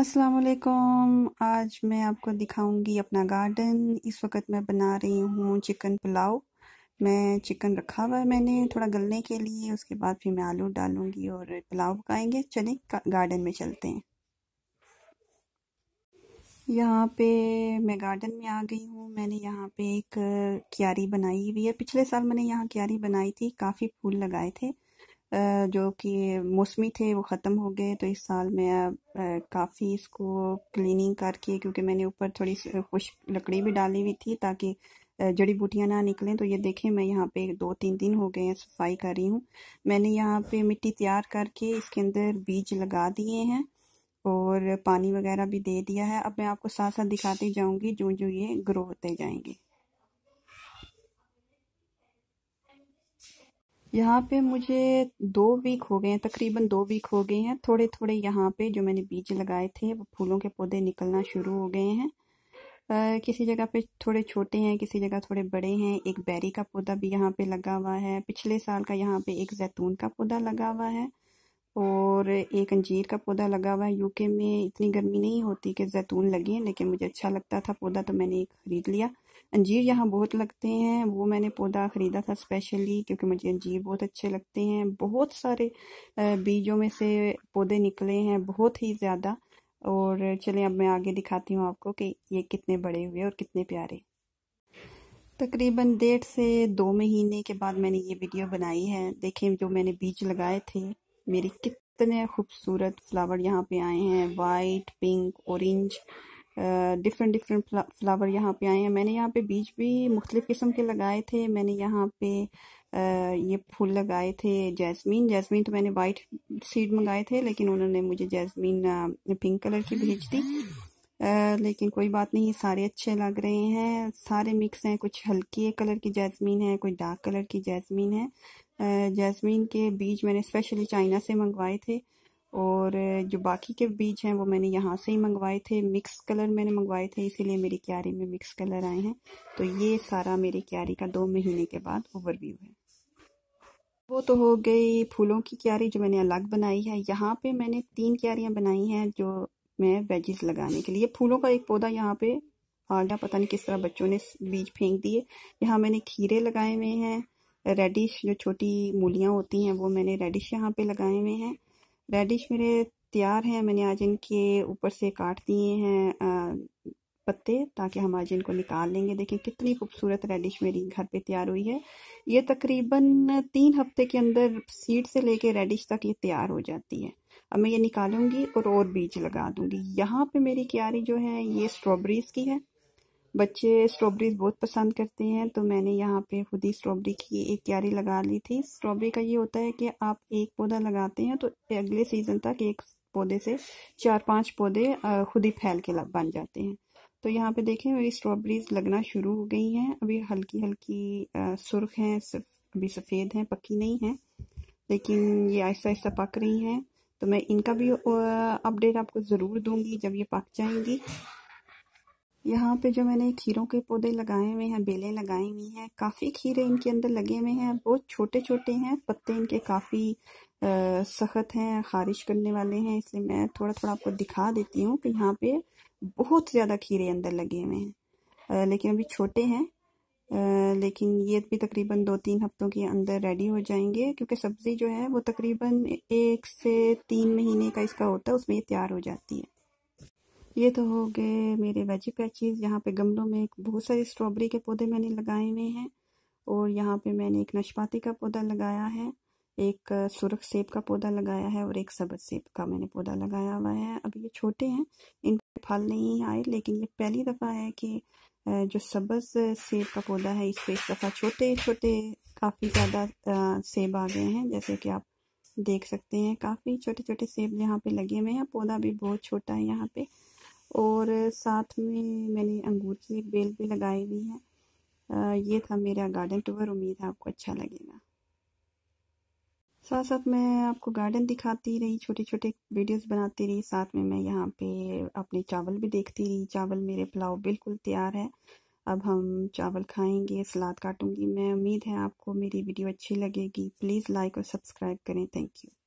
अस्सलाम वालेकुम आज मैं आपको दिखाऊंगी अपना गार्डन इस वक्त मैं बना रही हूँ चिकन पुलाव मैं चिकन रखा हुआ है मैंने थोड़ा गलने के लिए उसके बाद फिर मैं आलू डालूंगी और पुलाव पकाएंगे चले गार्डन में चलते हैं यहाँ पे मैं गार्डन में आ गई हूँ मैंने यहाँ पे एक क्यारी बनाई हुई है पिछले साल मैंने यहाँ क्यारी बनाई थी काफ़ी फूल लगाए थे जो कि मौसमी थे वो ख़त्म हो गए तो इस साल मैं काफ़ी इसको क्लीनिंग करके क्योंकि मैंने ऊपर थोड़ी खुश लकड़ी भी डाली हुई थी ताकि जड़ी बूटियाँ ना निकलें तो ये देखें मैं यहाँ पे दो तीन दिन हो गए हैं सफाई कर रही हूँ मैंने यहाँ पे मिट्टी तैयार करके इसके अंदर बीज लगा दिए हैं और पानी वगैरह भी दे दिया है अब मैं आपको साथ साथ दिखाती जाऊँगी जो जो ये ग्रो होते जाएंगे यहाँ पे मुझे दो वीक हो गए हैं तकरीबन दो वीक हो गए हैं थोड़े थोड़े यहाँ पे जो मैंने बीज लगाए थे वो फूलों के पौधे निकलना शुरू हो गए हैं किसी जगह पे थोड़े छोटे हैं किसी जगह थोड़े बड़े हैं एक बैरी का पौधा भी यहाँ पे लगा हुआ है पिछले साल का यहाँ पे एक जैतून का पौधा लगा हुआ है और एक अंजीर का पौधा लगा हुआ है यूके में इतनी गर्मी नहीं होती कि जैतून लगे हैं लेकिन मुझे अच्छा लगता था पौधा तो मैंने एक ख़रीद लिया अंजीर यहाँ बहुत लगते हैं वो मैंने पौधा ख़रीदा था स्पेशली क्योंकि मुझे अंजीर बहुत अच्छे लगते हैं बहुत सारे बीजों में से पौधे निकले हैं बहुत ही ज़्यादा और चलें अब मैं आगे दिखाती हूँ आपको कि ये कितने बड़े हुए और कितने प्यारे तकरीबन डेढ़ से दो महीने के बाद मैंने ये वीडियो बनाई है देखें जो मैंने बीज लगाए थे मेरे कितने खूबसूरत फ्लावर यहाँ पे आए हैं white pink orange different different flower यहाँ पे आए हैं मैंने यहाँ पे बीज भी मुख्तलिफ़ किस्म के लगाए थे मैंने यहाँ पे आ, ये फूल लगाए थे जैस्मीन जैस्मीन तो मैंने वाइट सीड मंगाए थे लेकिन उन्होंने मुझे जैस्मीन पिंक कलर की भेज दी आ, लेकिन कोई बात नहीं सारे अच्छे लग रहे हैं सारे मिक्स हैं कुछ हल्की कलर की जैस्मीन है कोई डार्क कलर की जैस्मीन है जैस्मिन के बीज मैंने स्पेशली चाइना से मंगवाए थे और जो बाकी के बीज हैं वो मैंने यहाँ से ही मंगवाए थे मिक्स कलर मैंने मंगवाए थे इसीलिए मेरी क्यारी में मिक्स कलर आए हैं तो ये सारा मेरी क्यारी का दो महीने के बाद ओवरव्यू है वो तो हो गई फूलों की क्यारी जो मैंने अलग बनाई है यहाँ पे मैंने तीन क्यारियाँ बनाई हैं जो मैं वेजिस लगाने के लिए फूलों का एक पौधा यहाँ पे आ गया पता नहीं किस तरह बच्चों ने बीज फेंक दिए यहाँ मैंने खीरे लगाए हुए हैं रेडिश जो छोटी मूलियाँ होती हैं वो मैंने रेडिश यहाँ पे लगाए हुए हैं रेडिश मेरे तैयार हैं मैंने आज इनके ऊपर से काट दिए हैं पत्ते ताकि हम आज इनको निकाल लेंगे देखें कितनी खूबसूरत रेडिश मेरी घर पे तैयार हुई है ये तकरीबन तीन हफ्ते के अंदर सीड से लेके रेडिश तक ये तैयार हो जाती है अब मैं ये निकालूंगी और और बीज लगा दूंगी यहाँ पे मेरी क्यारी जो है ये स्ट्रॉबेरीज की है बच्चे स्ट्रॉबेरीज बहुत पसंद करते हैं तो मैंने यहाँ पे खुद ही स्ट्रॉबेरी की एक क्यारी लगा ली थी स्ट्रॉबेरी का ये होता है कि आप एक पौधा लगाते हैं तो अगले सीज़न तक एक पौधे से चार पांच पौधे खुद ही फैल के बन जाते हैं तो यहाँ पे देखें मेरी स्ट्रॉबेरीज लगना शुरू हो गई हैं अभी हल्की हल्की सुर्ख हैं अभी सफ़ेद हैं पक्की नहीं हैं लेकिन ये आहिस्ता आहिस्ता पक रही हैं तो मैं इनका भी अपडेट आपको ज़रूर दूंगी जब ये पक जाएंगी यहाँ पे जो मैंने खीरों के पौधे लगाए हुए हैं बेलें लगाई हुई हैं काफ़ी खीरे इनके अंदर लगे हुए हैं बहुत छोटे छोटे हैं पत्ते इनके काफ़ी सख्त हैं खारिश करने वाले हैं इसलिए मैं थोड़ा थोड़ा आपको दिखा देती हूँ कि यहाँ पे बहुत ज़्यादा खीरे अंदर लगे हुए हैं लेकिन अभी छोटे हैं आ, लेकिन ये भी तकरीबन दो तीन हफ्तों के अंदर रेडी हो जाएंगे क्योंकि सब्ज़ी जो है वो तकरीबन एक से तीन महीने का इसका होता है उसमें ये तैयार हो जाती है ये तो हो गए मेरे वेजी पैचीज यहाँ पे गमलों में बहुत सारे स्ट्रॉबेरी के पौधे मैंने लगाए हुए हैं और यहाँ पे मैंने एक नशपाती का पौधा लगाया है एक सुरख सेब का पौधा लगाया है और एक सबज सेब का मैंने पौधा लगाया हुआ है अभी ये छोटे हैं इन फल नहीं आए लेकिन ये पहली दफ़ा है कि जो सबज सेब का पौधा है इस पर इस दफ़ा छोटे छोटे काफ़ी ज़्यादा सेब आ गए हैं जैसे कि आप देख सकते हैं काफ़ी छोटे छोटे सेब यहाँ पे लगे हुए हैं पौधा भी बहुत छोटा है यहाँ पे और साथ में मैंने अंगूर की एक बेल भी लगाई हुई है ये था मेरा गार्डन टूर उम्मीद है आपको अच्छा लगेगा साथ साथ मैं आपको गार्डन दिखाती रही छोटे छोटे वीडियोस बनाती रही साथ में मैं यहाँ पे अपने चावल भी देखती रही चावल मेरे पुलाव बिल्कुल तैयार है अब हम चावल खाएंगे सलाद काटूंगी मैं उम्मीद है आपको मेरी वीडियो अच्छी लगेगी प्लीज़ लाइक और सब्सक्राइब करें थैंक यू